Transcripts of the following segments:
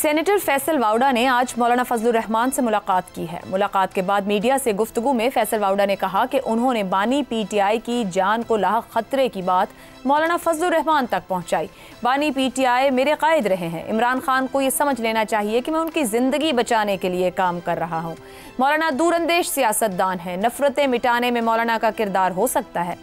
Senator Faisal Vawda ने आज मौलाना फजल रहमान से मुलाकात की है मुलाकात के बाद मीडिया से गुफ्तगु में फैसल वाउडा ने कहा कि उन्होंने बानी पीटीआई की जान को लाह खतरे की बात मौलाना फजल रहमान तक पहुंचाई बानी पीटीआई मेरे कायद रहे हैं इमरान खान को ये समझ लेना चाहिए कि मैं उनकी ज़िंदगी बचाने के लिए काम कर रहा हूँ मौलाना दूरंदेश सियासतदान है नफरतें मिटाने में मौलाना का किरदार हो सकता है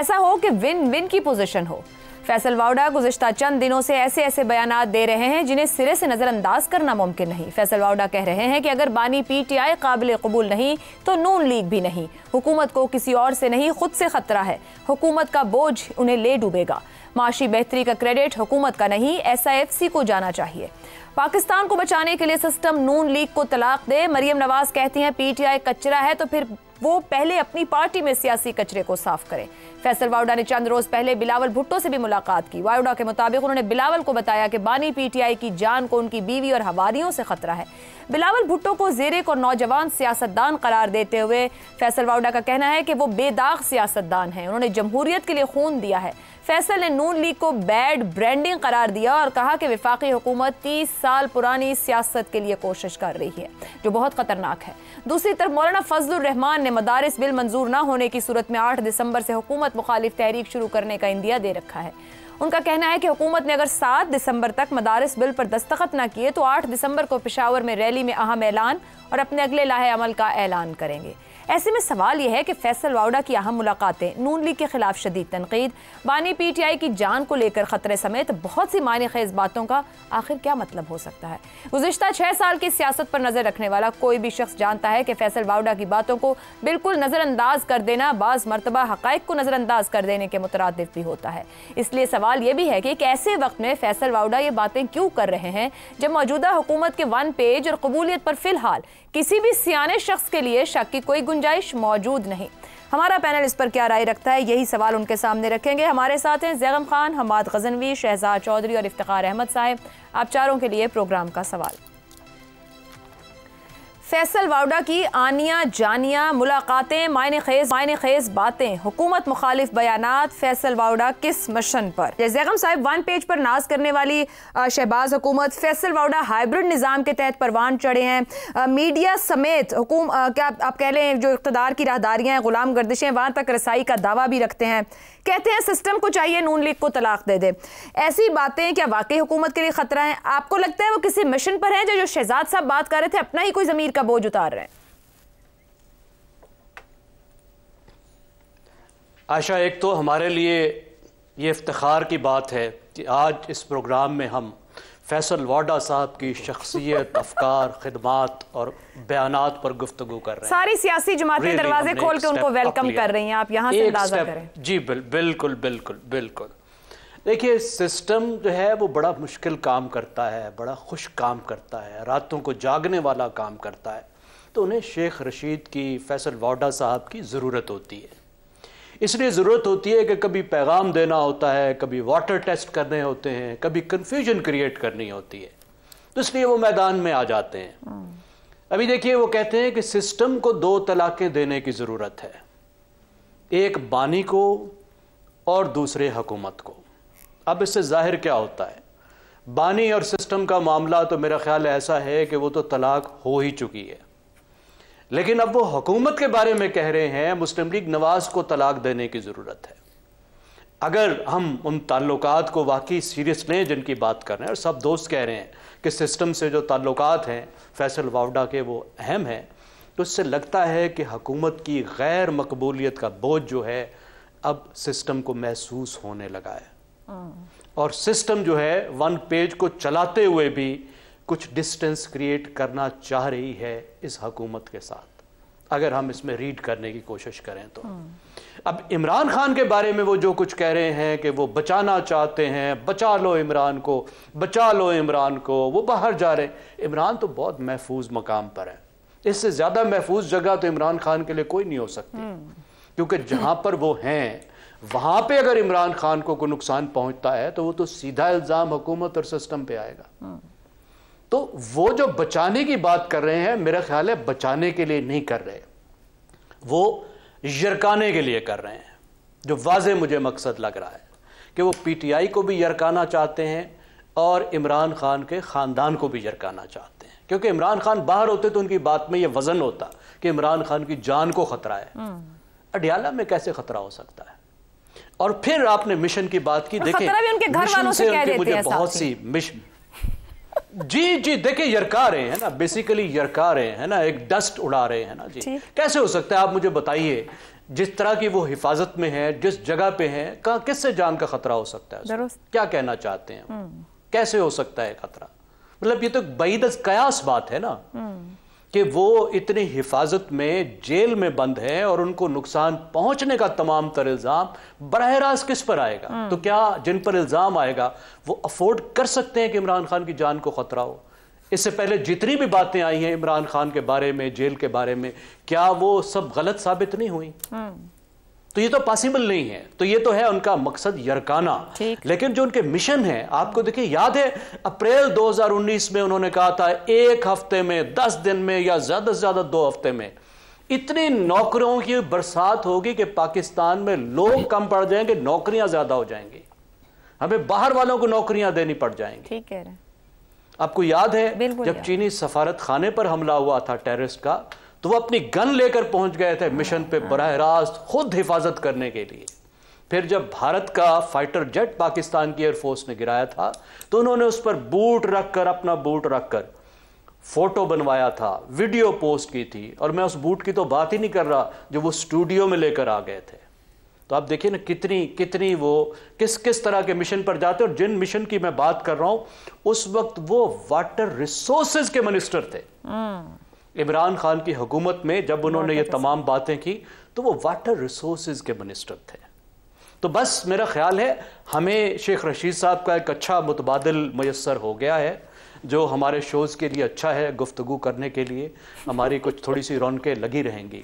ऐसा हो कि विन विन की पोजिशन हो फैसल वाउडा गुजशत चंद दिनों से ऐसे ऐसे बयान दे रहे हैं जिन्हें सिरे से नज़रअंदाज करना मुमकिन नहीं फैसल वाउडा कह रहे हैं कि अगर बानी पी टी आई काबिल कबूल नहीं तो नून लीग भी नहीं हुकूमत को किसी और से नहीं खुद से खतरा है हुकूमत का बोझ उन्हें ले डूबेगा माशी बेहतरी का क्रेडिट हुकूमत का नहीं एस आई एफ सी को जाना चाहिए पाकिस्तान को बचाने के लिए सिस्टम नून लीग को तलाक दे मरियम नवाज कहती हैं पी टी आई कचरा है तो फिर वो पहले अपनी पार्टी में सियासी कचरे को साफ करें फैसल वाउडा ने चंद रोज पहले बिलावल भुट्टो से भी मुलाकात की वाउडा के मुताबिक उन्होंने बिलावल को बताया कि बानी पीटीआई की जान को उनकी बीवी और हवारियों से खतरा है बिलावल भुट्टो को जेरे को नौजवान सियासतदान करार देते हुए फैसल वाउडा का कहना है कि वो बेदाग सियासतदान है उन्होंने जमहूरियत के लिए खून दिया है फैसल ने नून लीग को बैड ब्रांडिंग करार दिया और कहा कि विफाकी हुकूमत तीस साल पुरानी सियासत के लिए कोशिश कर रही है जो बहुत खतरनाक है दूसरी तरफ मौलाना फजल रहमान ने ने मदारस बिल मंजूर न होने की सूरत में आठ दिसंबर से हुकूमत मुखालिफ तहरीक शुरू करने का इंदिया दे रखा है उनका कहना है कि हुकूमत ने अगर सात दिसंबर तक मदारस बिल पर दस्तखत न किए तो आठ दिसंबर को पिशावर में रैली में अहम ऐलान और अपने अगले लाहे अमल का ऐलान करेंगे ऐसे में सवाल यह है कि फैसल वाउडा की अहम मुलाकातें नून लीग के खिलाफ शदीद तनकीद बानी पी टी आई की जान को लेकर खतरे समेत बहुत सी मानी खेज बातों का आखिर क्या मतलब हो सकता है गुजशत छः साल की सियासत पर नज़र रखने वाला कोई भी शख्स जानता है कि फैसल वाउडा की बातों को बिल्कुल नज़रअंदाज कर देना बाज़ मरतबा हक़ को नज़रअंदाज कर देने के मुतरद भी होता है इसलिए सवाल यह भी है कि एक ऐसे वक्त में फैसल वाउडा ये बातें क्यों कर रहे हैं जब मौजूदा हुकूमत के वन पेज और कबूलियत पर फिलहाल किसी भी सियाने शख्स के लिए शक की कोई गुंज गुंजाइश मौजूद नहीं हमारा पैनल इस पर क्या राय रखता है यही सवाल उनके सामने रखेंगे हमारे साथ हैं जैगम खान हमाद गजनवी शहजाद चौधरी और इफ्तार अहमद साहब आप चारों के लिए प्रोग्राम का सवाल फैसल वाउडा की आनिया जानिया मुलाकातें मायने खेज मायने खेज बातें हुकूमत मुखालिफ बयान फैसल वाउडा किस मशन पर जैगम साहब वन पेज पर नाज करने वाली शहबाज हुकूमत फैसल वाउडा हाइब्रिड निज़ाम के तहत परवान चढ़े हैं मीडिया समेत हुकूम क्या आप कह लें जो इकतदार की राहदारियाँ हैं गुलाम गर्दिशें वहाँ तक रसाई का दावा भी रखते हैं कहते हैं सिस्टम को चाहिए नून लीग को तलाक दे दे ऐसी बातें क्या वाकई हुकूमत के लिए खतरा है आपको लगता है वो किसी मिशन पर है जो जो शहजाद साहब बात कर रहे थे अपना ही कोई ज़मीर का बोझ उतार रहे हैं आशा एक तो हमारे लिए ये इफ्तार की बात है कि आज इस प्रोग्राम में हम फैसल वाडा साहब की शख्सियत अफकार खदमात और बयान पर गुफ्तु कर रहे हैं सारी सियासी जमातें दरवाजे खोल के उनको वेलकम कर रही हैं आप यहाँ से करें जी बिल, बिल्कुल बिल्कुल बिल्कुल देखिए सिस्टम जो है वो बड़ा मुश्किल काम करता है बड़ा खुश काम करता है रातों को जागने वाला काम करता है तो उन्हें शेख रशीद की फैसल वाडा साहब की ज़रूरत होती है इसलिए ज़रूरत होती है कि कभी पैगाम देना होता है कभी वाटर टेस्ट करने होते हैं कभी कन्फ्यूजन क्रिएट करनी होती है तो इसलिए वो मैदान में आ जाते हैं हम्म। अभी देखिए वो कहते हैं कि सिस्टम को दो तलाक़ें देने की ज़रूरत है एक बानी को और दूसरे हकूमत को अब इससे जाहिर क्या होता है बानी और सिस्टम का मामला तो मेरा ख्याल ऐसा है कि वो तो तलाक हो ही चुकी है लेकिन अब वो हुकूमत के बारे में कह रहे हैं मुस्लिम लीग नवाज को तलाक देने की ज़रूरत है अगर हम उन ताल्लुक को वाकई सीरियस लें जिनकी बात कर रहे हैं और सब दोस्त कह रहे हैं कि सिस्टम से जो ताल्लुक हैं फैसल वावडा के वो अहम हैं तो इससे लगता है कि हकूमत की गैर मकबूलीत का बोझ जो है अब सिस्टम को महसूस होने लगा है हाँ। और सिस्टम जो है वन पेज को चलाते हुए भी कुछ डिस्टेंस क्रिएट करना चाह रही है इस हकूमत के साथ अगर हम इसमें रीड करने की कोशिश करें तो हाँ। अब इमरान खान के बारे में वो जो कुछ कह रहे हैं कि वो बचाना चाहते हैं बचा लो इमरान को बचा लो इमरान को वो बाहर जा रहे हैं इमरान तो बहुत महफूज मकाम पर है इससे ज़्यादा महफूज जगह तो इमरान खान के लिए कोई नहीं हो सकती हम्म। क्योंकि जहां पर वो हैं वहां पे अगर इमरान खान को कोई नुकसान पहुंचता है तो वो तो सीधा इल्ज़ाम हुकूमत और सिस्टम पे आएगा हाँ। तो वो जो बचाने की बात कर रहे हैं मेरा ख्याल है बचाने के लिए नहीं कर रहे वो यरकाने के लिए कर रहे हैं जो वाज मुझे मकसद लग रहा है कि वो पीटीआई को भी यरकाना चाहते हैं और इमरान खान के ख़ानदान को भी यरकाना चाहते हैं क्योंकि इमरान खान बाहर होते तो उनकी बात में ये वजन होता कि इमरान खान की जान को खतरा है हम्म। अडियाला में कैसे खतरा हो सकता है और फिर आपने मिशन की बात की देखे उनके घर वालों से, से मुझे बहुत सी मिशन जी जी देखिए यरका रहे हैं ना बेसिकली यरका रहे हैं ना एक डस्ट उड़ा रहे हैं ना जी कैसे हो सकता है आप मुझे बताइए जिस तरह की वो हिफाजत में है जिस जगह पे है कहा किससे जान का खतरा हो सकता है क्या कहना चाहते हैं हम्म। कैसे हो सकता है खतरा मतलब ये तो बईद कयास बात है ना हम्म। कि वो इतनी हिफाजत में जेल में बंद है और उनको नुकसान पहुंचने का तमाम तर इल्ज़ाम बरह रास्त किस पर आएगा हम्म। तो क्या जिन पर इल्ज़ाम आएगा वो अफोर्ड कर सकते हैं कि इमरान खान की जान को ख़तरा हो इससे पहले जितनी भी बातें आई हैं इमरान खान के बारे में जेल के बारे में क्या वो सब गलत साबित नहीं हुई हम्म। तो ये तो पॉसिबल नहीं है तो ये तो है उनका मकसद यरकाना लेकिन जो उनके मिशन है आपको देखिए याद है अप्रैल 2019 में उन्होंने कहा था एक हफ्ते में दस दिन में या ज्यादा से ज्यादा दो हफ्ते में इतनी नौकरियों की बरसात होगी कि पाकिस्तान में लोग कम पड़ जाएंगे नौकरियां ज्यादा हो जाएंगी हमें बाहर वालों को नौकरियां देनी पड़ जाएंगी ठीक है आपको याद है जब चीनी सफारत खाने पर हमला हुआ था टेररिस्ट का तो वो अपनी गन लेकर पहुंच गए थे मिशन पे बरह रास्त खुद हिफाजत करने के लिए फिर जब भारत का फाइटर जेट पाकिस्तान की एयरफोर्स ने गिराया था तो उन्होंने उस पर बूट रखकर अपना बूट रखकर फोटो बनवाया था वीडियो पोस्ट की थी और मैं उस बूट की तो बात ही नहीं कर रहा जो वो स्टूडियो में लेकर आ गए थे तो आप देखिए ना कितनी कितनी वो किस किस तरह के मिशन पर जाते और जिन मिशन की मैं बात कर रहा हूं उस वक्त वो वाटर रिसोर्सेज के मिनिस्टर थे हम्म। इमरान खान की हुकूमत में जब उन्होंने ये तमाम बातें की तो वो वाटर रिसोर्स के मिनिस्टर थे तो बस मेरा ख्याल है हमें शेख रशीद साहब का एक अच्छा मुतबादल मैसर हो गया है जो हमारे शोज़ के लिए अच्छा है गुफ्तु करने के लिए हमारी कुछ थोड़ी सी रौनकें लगी रहेंगी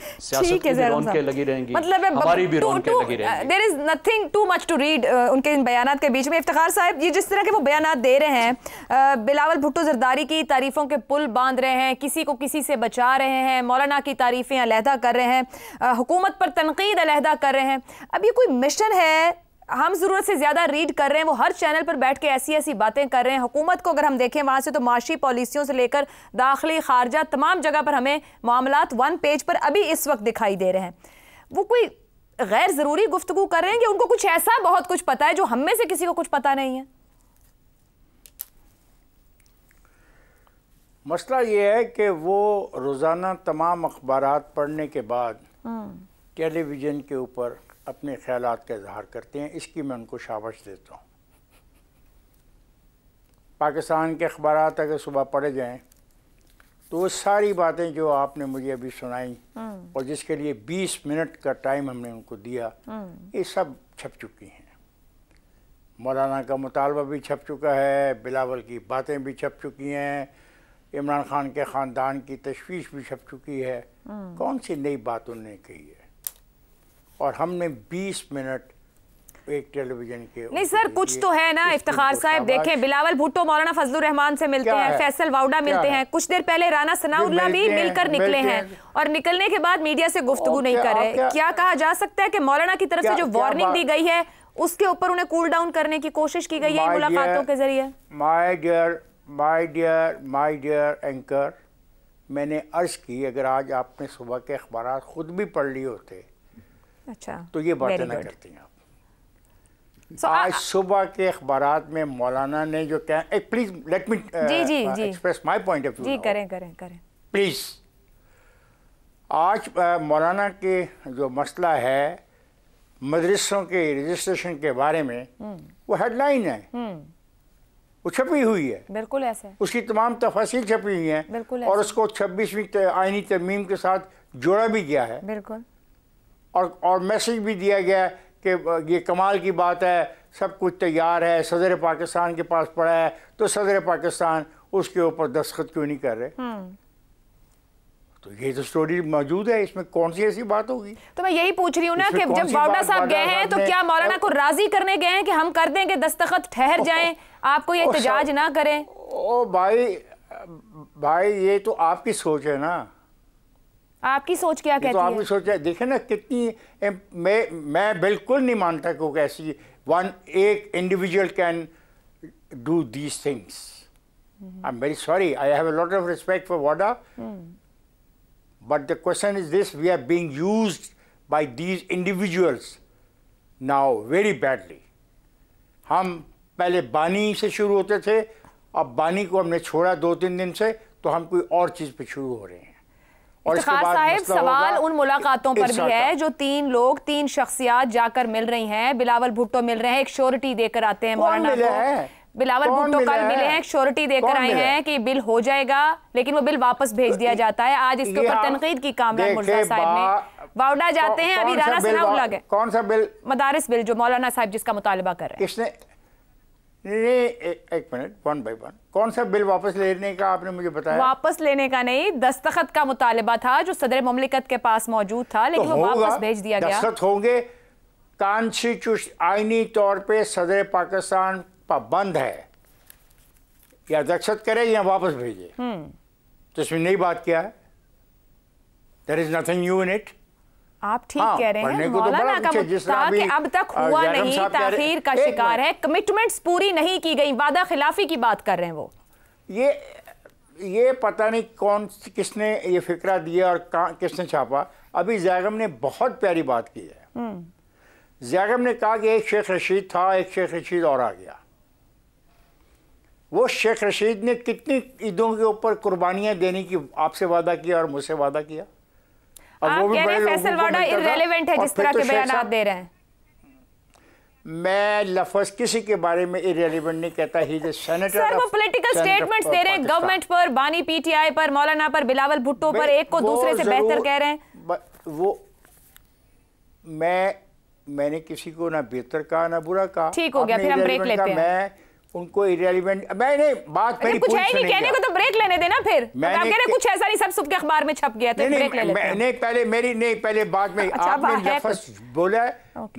रौनकें लगी रहेंगी मतलब हमारी भी रौनकें लगी रहेंगी there is nothing too much to read उनके इन बयान के बीच में इफ्तार साहब ये जिस तरह के वो बयान दे रहे हैं uh, बिलावल भुट्टो जरदारी की तारीफ़ों के पुल बांध रहे हैं किसी को किसी से बचा रहे हैं मौलाना की तारीफ़ें अलहदा कर रहे हैं uh, हुकूमत पर तनकीद अलहदा कर रहे हैं अब ये कोई मिशन है हम ज़रूरत से ज़्यादा रीड कर रहे हैं वो हर चैनल पर बैठ के ऐसी ऐसी बातें कर रहे हैं हुकूमत को अगर हम देखें वहां से तो माशी पॉलिसियों से लेकर दाखिली खारजा तमाम जगह पर हमें मामला वन पेज पर अभी इस वक्त दिखाई दे रहे हैं वो कोई गैर ज़रूरी गुफ्तु कर रहे हैं कि उनको कुछ ऐसा बहुत कुछ पता है जो हमें से किसी को कुछ पता नहीं है मसला ये है कि वो रोज़ाना तमाम अखबार पढ़ने के बाद हम्म। टेलीविज़न के ऊपर अपने ख्याल का इजहार करते हैं इसकी मैं उनको शाबाश देता हूँ पाकिस्तान के अखबार अगर सुबह पढ़े जाएँ तो वो सारी बातें जो आपने मुझे अभी सुनाई हम्म। और जिसके लिए 20 मिनट का टाइम हमने उनको दिया हम्म। ये सब छप चुकी हैं मौलाना का मुतालबा भी छप चुका है बिलावल की बातें भी छप चुकी हैं इमरान खान के ख़ानदान की तशवीश भी छप चुकी है हम्म। कौन सी नई बात उन्होंने कही है और हमने 20 मिनट एक टेलीविजन के नहीं सर कुछ तो है ना इफ्तार साहब देखें बिलावल भुट्टो मौलाना फजल रहमान से मिलते हैं है? फैसल वाउडा मिलते हैं कुछ देर पहले राना सनाउल्ला भी मिलकर निकले हैं और निकलने के बाद मीडिया से गुफ्तगु नहीं कर रहे क्या कहा जा सकता है कि मौलाना की तरफ से जो वार्निंग दी गई है उसके ऊपर उन्हें कूल डाउन करने की कोशिश की गई है मुलाकातों के जरिए my dear my dear my dear anchor मैंने अर्ज की अगर आज आपने सुबह के अखबार खुद भी पढ़ लिए होते अच्छा तो ये बातें ना करती हैं आप so, आज सुबह के अखबार में मौलाना ने जो कहा प्लीज लेट मी जी uh, जी express my point of view जी करें करें करें प्लीज आज uh, मौलाना के जो मसला है मदरसों के रजिस्ट्रेशन के बारे में हम्म। वो हेडलाइन है हम्म। वो छपी हुई है बिल्कुल ऐसा उसकी तमाम तफासिल छपी हुई है और उसको छब्बीसवीं आइनी तरमीम के साथ जोड़ा भी गया है बिल्कुल और और मैसेज भी दिया गया है कि ये कमाल की बात है सब कुछ तैयार है सदर पाकिस्तान के पास पड़ा है तो सदर पाकिस्तान उसके ऊपर दस्खत क्यों नहीं कर रहे हम्म। तो ये तो स्टोरी मौजूद है इसमें कौन सी ऐसी बात होगी तो मैं यही पूछ रही हूँ ना कि जब बावडा साहब गए हैं तो क्या मौलाना को राजी करने गए हैं कि हम कर देंगे दस्तखत ठहर जाएं आपको ये एहतजाज ना करें ओ भाई भाई ये तो आपकी सोच है ना आपकी सोच क्या तो कहती तो आपकी है? सोच देखे ना कितनी मैं मैं बिल्कुल नहीं मानता कि कैसी वन एक individual can do these things I am very sorry I have a lot of respect for वाडा but the question is this we are being used by these individuals now very badly हम पहले बानी से शुरू होते थे अब बानी को हमने छोड़ा दो तीन दिन से तो हम कोई और चीज़ पर शुरू हो रहे हैं और साहब सवाल उन मुलाकातों पर भी है जो तीन लोग तीन शख्सियात जाकर मिल रही हैं बिलावल भुट्टो मिल रहे हैं एक श्योरिटी देकर आते हैं मौलाना को बिलावल भुट्टो कल मिले हैं एक श्योरिटी देकर आए हैं कि बिल हो जाएगा लेकिन वो बिल वापस भेज दिया जाता है आज इसके ऊपर तनकीद की काम मुर्जा साहब ने वावडा जाते हैं अभी राना सिन्हा उलग है कौन सा बिल मदारस बिल जो मौलाना साहब जिसका मुतालबा कर रहे हैं नहीं एक मिनट वन बाई वन कौन सा बिल वापस लेने का आपने मुझे बताया वापस लेने का नहीं दस्तखत का मुतालबा था जो सदर ममलिकत के पास मौजूद था तो लेकिन तो वो वापस भेज दिया गया दस्तखत होंगे कॉन्स्टिट्यूशन आईनी तौर पे सदर पाकिस्तान पाबंद है या दस्तखत करे या वापस भेजे हम्म। तो इसमें नई बात क्या है there is nothing new in it आप ठीक हाँ, कह रहे हैं तो मौलाना का मुद्दा कि अब तक हुआ नहीं ताखिर का शिकार है कमिटमेंट्स पूरी नहीं की गई वादा खिलाफी की बात कर रहे हैं वो ये ये पता नहीं कौन किसने ये फिक्रा दिया और कहाँ किसने छापा अभी जैगम ने बहुत प्यारी बात की है जैगम हम्म। ने कहा कि एक शेख रशीद था एक शेख रशीद और आ गया वो शेख रशीद ने कितनी ईदों के ऊपर कुर्बानियां देने की आपसे वादा किया और मुझसे वादा किया आप कह रहे हैं इरेलीवेंट है जिस तरह तो के बयान दे रहे हैं मैं लफज किसी के बारे में इरेलीवेंट नहीं कहता ही सेनेटर सर वो पॉलिटिकल स्टेटमेंट्स दे रहे हैं गवर्नमेंट पर बानी पीटीआई पर मौलाना पर बिलावल भुट्टो पर एक को दूसरे से बेहतर कह रहे हैं वो मैं मैंने किसी को ना बेहतर कहा ना बुरा कहा ठीक हो गया फिर हम ब्रेक लेते हैं मैं उनको इरेलीवेंट मैं नहीं बात मेरी कुछ है नहीं कहने को तो ब्रेक लेने देना फिर मैंने आप कह रहे कुछ ऐसा नहीं सब सुबह के अखबार में छप गया तो ब्रेक ले लेते हैं नहीं पहले मेरी नहीं पहले बात में अच्छा, आपने लफ्ज बोला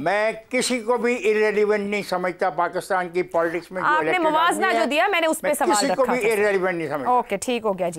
मैं किसी को भी इरेलीवेंट नहीं समझता पाकिस्तान की पॉलिटिक्स में आपने मुवाजना जो दिया मैंने उस पर सवाल किसी को भी इरेलीवेंट नहीं समझता ओके ठीक हो गया जी